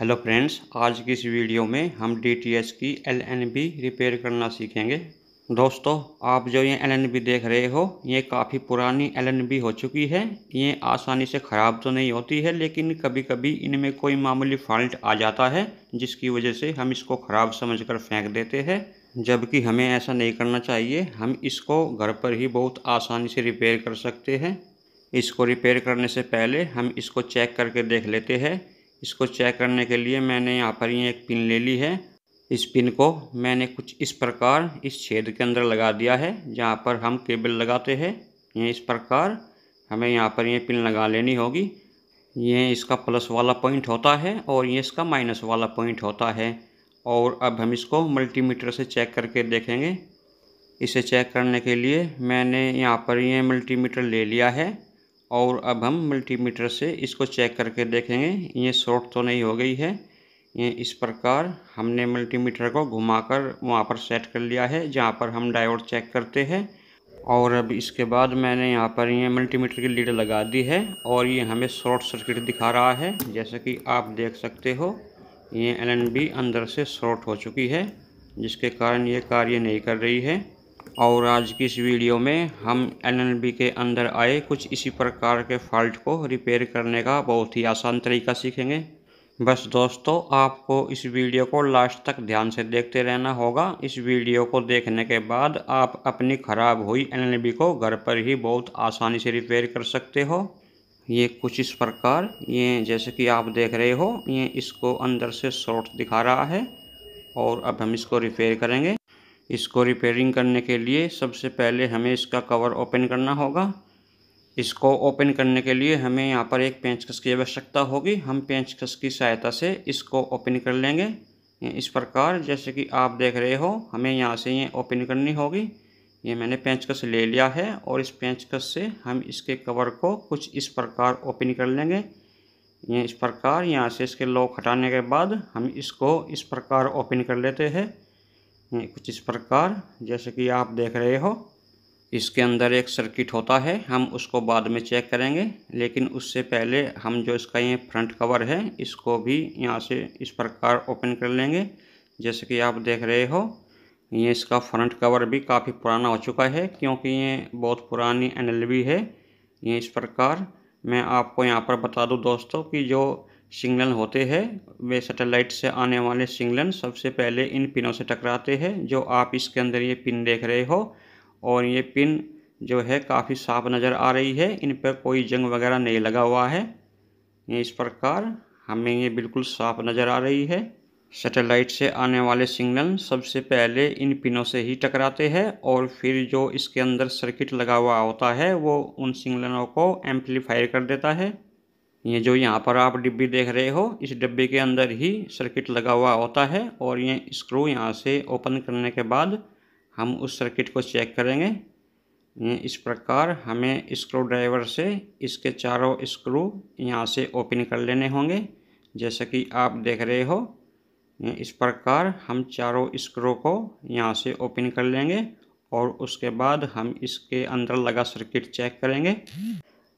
Hello friends आज की इस वीडियो में हम डीटीएस की एलएनबी रिपेयर करना सीखेंगे दोस्तों आप जो ये एलएनबी देख रहे हो ये काफ़ी पुरानी एलएनबी हो चुकी है ये आसानी से ख़राब तो नहीं होती है लेकिन कभी कभी इनमें कोई मामूली फॉल्ट आ जाता है जिसकी वजह से हम इसको ख़राब समझकर फेंक देते हैं जबकि हमें ऐसा नहीं करना चाहिए हम इसको घर पर ही बहुत आसानी से रिपेयर कर सकते हैं इसको रिपेयर करने से पहले हम इसको चेक करके देख लेते हैं इसको चेक करने के लिए मैंने यहाँ पर ये एक पिन ले ली है इस पिन को मैंने कुछ इस प्रकार इस छेद के अंदर लगा दिया है जहाँ पर हम केबल लगाते हैं ये इस प्रकार हमें यहाँ पर ये पिन लगा लेनी होगी ये इसका प्लस वाला पॉइंट होता है और ये इसका माइनस वाला पॉइंट होता है और अब हम इसको मल्टीमीटर से चेक करके देखेंगे इसे चेक करने के लिए मैंने यहाँ पर ये मल्टीमीटर ले लिया है और अब हम मल्टीमीटर से इसको चेक करके देखेंगे ये शॉर्ट तो नहीं हो गई है ये इस प्रकार हमने मल्टीमीटर को घुमाकर वहाँ पर सेट कर लिया है जहाँ पर हम डायोड चेक करते हैं और अब इसके बाद मैंने यहाँ पर ये मल्टीमीटर की लीड लगा दी है और ये हमें शॉर्ट सर्किट दिखा रहा है जैसे कि आप देख सकते हो ये एल अंदर से शॉर्ट हो चुकी है जिसके कारण ये कार्य नहीं कर रही है और आज की इस वीडियो में हम एन के अंदर आए कुछ इसी प्रकार के फॉल्ट को रिपेयर करने का बहुत ही आसान तरीका सीखेंगे बस दोस्तों आपको इस वीडियो को लास्ट तक ध्यान से देखते रहना होगा इस वीडियो को देखने के बाद आप अपनी ख़राब हुई एन को घर पर ही बहुत आसानी से रिपेयर कर सकते हो ये कुछ इस प्रकार ये जैसे कि आप देख रहे हो ये इसको अंदर से शॉर्ट दिखा रहा है और अब हम इसको रिपेयर करेंगे इसको रिपेयरिंग करने के लिए सबसे पहले हमें इसका कवर ओपन करना होगा इसको ओपन करने के लिए हमें यहाँ पर एक पेंचकस की आवश्यकता होगी हम पेंचकस की सहायता से इसको ओपन कर लेंगे इस प्रकार जैसे कि आप देख रहे हो हमें यहाँ से ये ओपन करनी होगी ये मैंने पेंचकस ले लिया है और इस पेंचकस से हम इसके कवर को कुछ इस प्रकार ओपन कर लेंगे ये इस प्रकार यहाँ से इसके लॉक हटाने के बाद हम इसको इस प्रकार ओपन कर लेते हैं हम्म। कुछ इस प्रकार जैसे कि आप देख रहे हो इसके अंदर एक सर्किट होता है हम उसको बाद में चेक करेंगे लेकिन उससे पहले हम जो इसका ये फ्रंट कवर है इसको भी यहाँ से इस प्रकार ओपन कर लेंगे जैसे कि आप देख रहे हो ये इसका फ्रंट कवर भी काफ़ी पुराना हो चुका है क्योंकि ये बहुत पुरानी एन है ये इस प्रकार मैं आपको यहाँ पर बता दूँ दोस्तों कि जो सिग्नल होते हैं वे सैटेलाइट से आने वाले सिग्नल सबसे पहले इन पिनों से टकराते हैं जो आप इसके अंदर ये पिन देख रहे हो और ये पिन जो है काफ़ी साफ नज़र आ रही है इन पर कोई जंग वगैरह नहीं लगा हुआ है ये इस प्रकार हमें ये बिल्कुल साफ नज़र आ रही है सैटेलाइट से आने वाले सिग्नल सबसे पहले इन पिनों से ही टकराते हैं और फिर जो इसके अंदर सर्किट लगा हुआ होता है वो उन सिग्नलों को एम्पलीफाई कर देता है ये जो यहाँ पर आप डिब्बी देख रहे हो इस डिब्बे के अंदर ही सर्किट लगा हुआ होता है और ये स्क्रू यहाँ से ओपन करने के बाद हम उस सर्किट को चेक करेंगे ये इस प्रकार हमें स्क्रू ड्राइवर से इसके चारों स्क्रू यहाँ से ओपन कर लेने होंगे जैसे कि आप देख रहे हो इस प्रकार हम चारों स्क्रू को यहाँ से ओपन कर लेंगे और उसके बाद हम इसके अंदर लगा सर्किट चेक करेंगे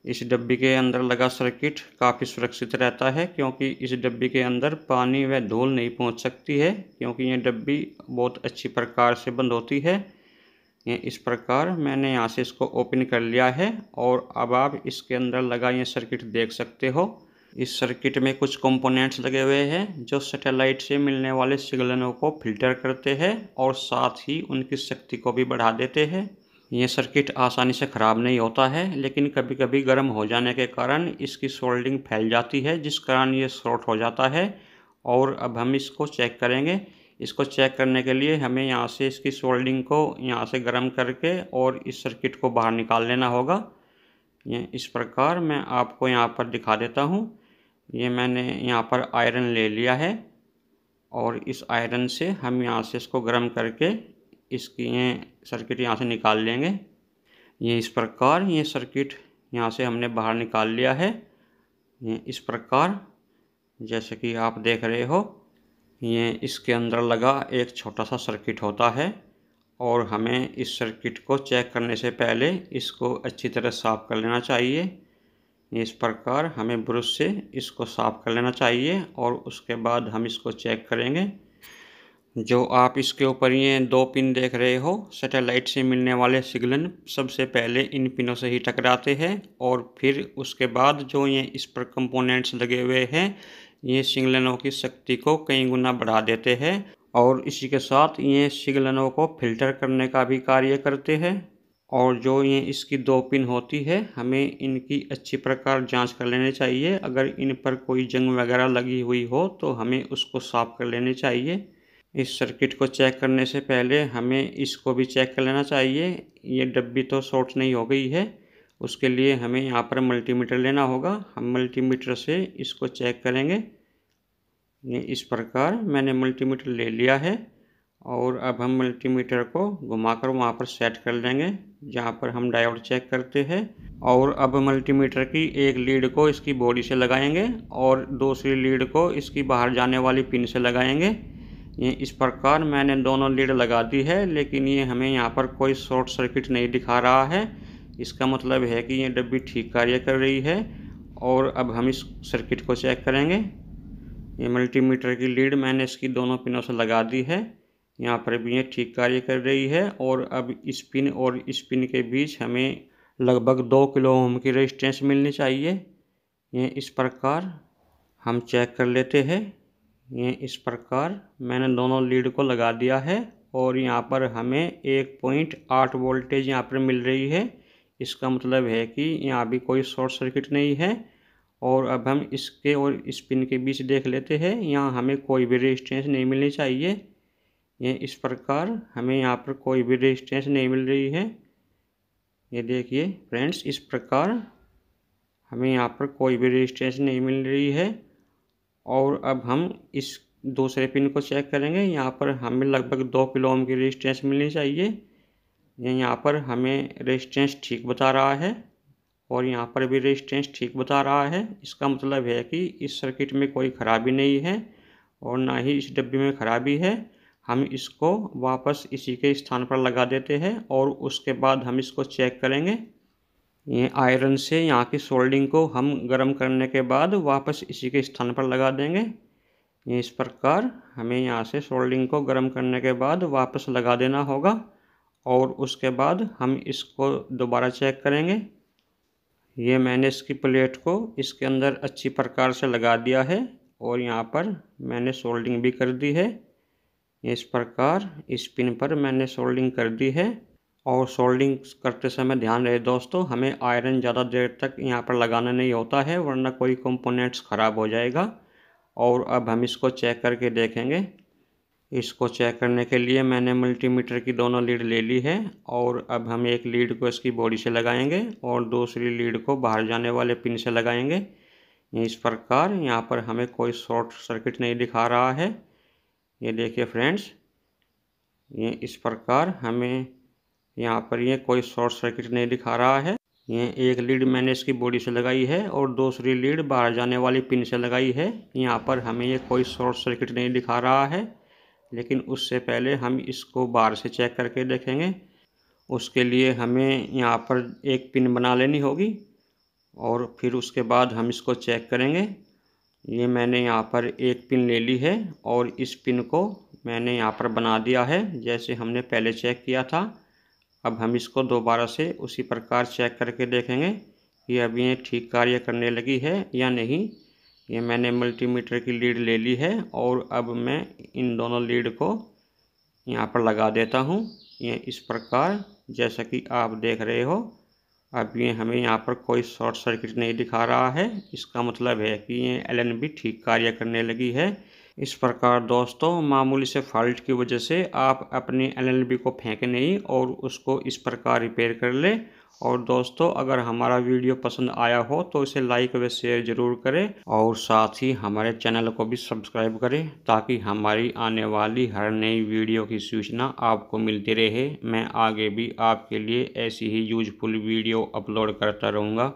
इस डब्बी के अंदर लगा सर्किट काफ़ी सुरक्षित रहता है क्योंकि इस डब्बी के अंदर पानी व धूल नहीं पहुंच सकती है क्योंकि ये डब्बी बहुत अच्छी प्रकार से बंद होती है ये इस प्रकार मैंने यहाँ से इसको ओपन कर लिया है और अब आप इसके अंदर लगा ये सर्किट देख सकते हो इस सर्किट में कुछ कंपोनेंट्स लगे हुए हैं जो सैटेलाइट से मिलने वाले सिग्नलों को फिल्टर करते हैं और साथ ही उनकी शक्ति को भी बढ़ा देते हैं ये सर्किट आसानी से ख़राब नहीं होता है लेकिन कभी कभी गर्म हो जाने के कारण इसकी सोल्डिंग फैल जाती है जिस कारण ये शॉर्ट हो जाता है और अब हम इसको चेक करेंगे इसको चेक करने के लिए हमें यहाँ से इसकी सोल्डिंग को यहाँ से गर्म करके और इस सर्किट को बाहर निकाल लेना होगा ये इस प्रकार मैं आपको यहाँ पर दिखा देता हूँ ये मैंने यहाँ पर आयरन ले लिया है और इस आयरन से हम यहाँ से इसको गर्म करके इसकी ये सर्किट यहाँ से निकाल लेंगे ये इस प्रकार ये सर्किट यहाँ से हमने बाहर निकाल लिया है ये इस प्रकार जैसे कि आप देख रहे हो ये इसके अंदर लगा एक छोटा सा सर्किट होता है और हमें इस सर्किट को चेक करने से पहले इसको अच्छी तरह साफ़ कर लेना चाहिए इस प्रकार हमें ब्रश से इसको साफ़ कर लेना चाहिए और उसके बाद हम इसको चेक करेंगे जो आप इसके ऊपर ये दो पिन देख रहे हो सैटेलाइट से मिलने वाले सिग्नल सबसे पहले इन पिनों से ही टकराते हैं और फिर उसके बाद जो ये इस पर कंपोनेंट्स लगे हुए हैं ये सिग्नलों की शक्ति को कई गुना बढ़ा देते हैं और इसी के साथ ये सिग्नलों को फिल्टर करने का भी कार्य करते हैं और जो ये इसकी दो पिन होती है हमें इनकी अच्छी प्रकार जांच कर लेनी चाहिए अगर इन पर कोई जंग वगैरह लगी हुई हो तो हमें उसको साफ कर लेनी चाहिए इस सर्किट को चेक करने से पहले हमें इसको भी चेक कर लेना चाहिए ये डब्बी तो शॉर्ट नहीं हो गई है उसके लिए हमें यहाँ पर मल्टीमीटर लेना होगा हम मल्टीमीटर से इसको चेक करेंगे इस प्रकार मैंने मल्टीमीटर ले लिया है और अब हम मल्टीमीटर को घुमाकर वहाँ पर सेट कर लेंगे जहाँ पर हम डायोड चेक करते हैं और अब मल्टीमीटर की एक लीड को इसकी बॉडी से लगाएंगे और दूसरी लीड को इसकी बाहर जाने वाली पिन से लगाएंगे ये इस प्रकार मैंने दोनों लीड लगा दी है लेकिन ये हमें यहाँ पर कोई शॉर्ट सर्किट नहीं दिखा रहा है इसका मतलब है कि ये डब्बी ठीक कार्य कर रही है और अब हम इस सर्किट को चेक करेंगे ये मल्टीमीटर की लीड मैंने इसकी दोनों पिनों से लगा दी है यहाँ पर भी ये ठीक कार्य कर रही है और अब इस पिन और इस पिन के बीच हमें लगभग दो किलो ओम की रेजिस्टेंस मिलनी चाहिए ये इस प्रकार हम चेक कर लेते हैं ये इस प्रकार मैंने दोनों लीड को लगा दिया है और यहाँ पर हमें एक पॉइंट आठ वोल्टेज यहाँ पर मिल रही है इसका मतलब है कि यहाँ भी कोई शॉर्ट सर्किट नहीं है और अब हम इसके और इस पिन के बीच देख लेते हैं यहाँ हमें कोई भी रेजिस्टेंस नहीं मिलनी चाहिए ये इस प्रकार हमें यहाँ पर कोई भी रेजिस्टेंस नहीं मिल रही है ये देखिए फ्रेंड्स इस प्रकार हमें यहाँ पर कोई भी रेजिस्टेंस नहीं मिल रही है और अब हम इस दूसरे पिन को चेक करेंगे यहाँ पर हमें लगभग दो किलो ओम की रेजिस्टेंस मिलनी चाहिए यहाँ पर हमें रेजिस्टेंस ठीक बता रहा है और यहाँ पर भी रेजिस्टेंस ठीक बता रहा है इसका मतलब है कि इस सर्किट में कोई खराबी नहीं है और ना ही इस डब्बे में खराबी है हम इसको वापस इसी के स्थान पर लगा देते हैं और उसके बाद हम इसको चेक करेंगे ये आयरन से यहाँ की सोल्डिंग को हम गर्म करने के बाद वापस इसी के स्थान पर लगा देंगे ये इस प्रकार हमें यहाँ से सोल्डिंग को गर्म करने के बाद वापस लगा देना होगा और उसके बाद हम इसको दोबारा चेक करेंगे ये मैंने इसकी प्लेट को इसके अंदर अच्छी प्रकार से लगा दिया है और यहाँ पर मैंने सोल्डिंग भी कर दी है इस प्रकार इस पिन पर मैंने सोल्डिंग कर दी है और सोल्डिंग करते समय ध्यान रहे दोस्तों हमें आयरन ज़्यादा देर तक यहाँ पर लगाना नहीं होता है वरना कोई कंपोनेंट्स ख़राब हो जाएगा और अब हम इसको चेक करके देखेंगे इसको चेक करने के लिए मैंने मल्टीमीटर की दोनों लीड ले ली है और अब हम एक लीड को इसकी बॉडी से लगाएंगे और दूसरी लीड को बाहर जाने वाले पिन से लगाएंगे इस प्रकार यहाँ पर हमें कोई शॉर्ट सर्किट नहीं दिखा रहा है ये देखिए फ्रेंड्स ये इस प्रकार हमें यहाँ पर ये कोई शॉर्ट सर्किट नहीं दिखा रहा है ये एक लीड मैंने इसकी बॉडी से लगाई है और दूसरी लीड बाहर जाने वाली पिन से लगाई है यहाँ पर हमें ये कोई शॉर्ट सर्किट नहीं दिखा रहा है लेकिन उससे पहले हम इसको बाहर से चेक करके देखेंगे उसके लिए हमें यहाँ पर एक पिन बना लेनी होगी और फिर उसके बाद हम इसको चेक करेंगे ये मैंने यहाँ पर एक पिन ले ली है और इस पिन को मैंने यहाँ पर बना दिया है जैसे हमने पहले चेक किया था अब हम इसको दोबारा से उसी प्रकार चेक करके देखेंगे कि अब ये ठीक कार्य करने लगी है या नहीं ये मैंने मल्टीमीटर की लीड ले ली है और अब मैं इन दोनों लीड को यहाँ पर लगा देता हूँ ये इस प्रकार जैसा कि आप देख रहे हो अब ये हमें यहाँ पर कोई शॉर्ट सर्किट नहीं दिखा रहा है इसका मतलब है कि ये एल ठीक कार्य करने लगी है इस प्रकार दोस्तों मामूली से फॉल्ट की वजह से आप अपने एल को फेंक नहीं और उसको इस प्रकार रिपेयर कर ले और दोस्तों अगर हमारा वीडियो पसंद आया हो तो इसे लाइक व शेयर ज़रूर करें और साथ ही हमारे चैनल को भी सब्सक्राइब करें ताकि हमारी आने वाली हर नई वीडियो की सूचना आपको मिलती रहे मैं आगे भी आपके लिए ऐसी ही यूजफुल वीडियो अपलोड करता रहूँगा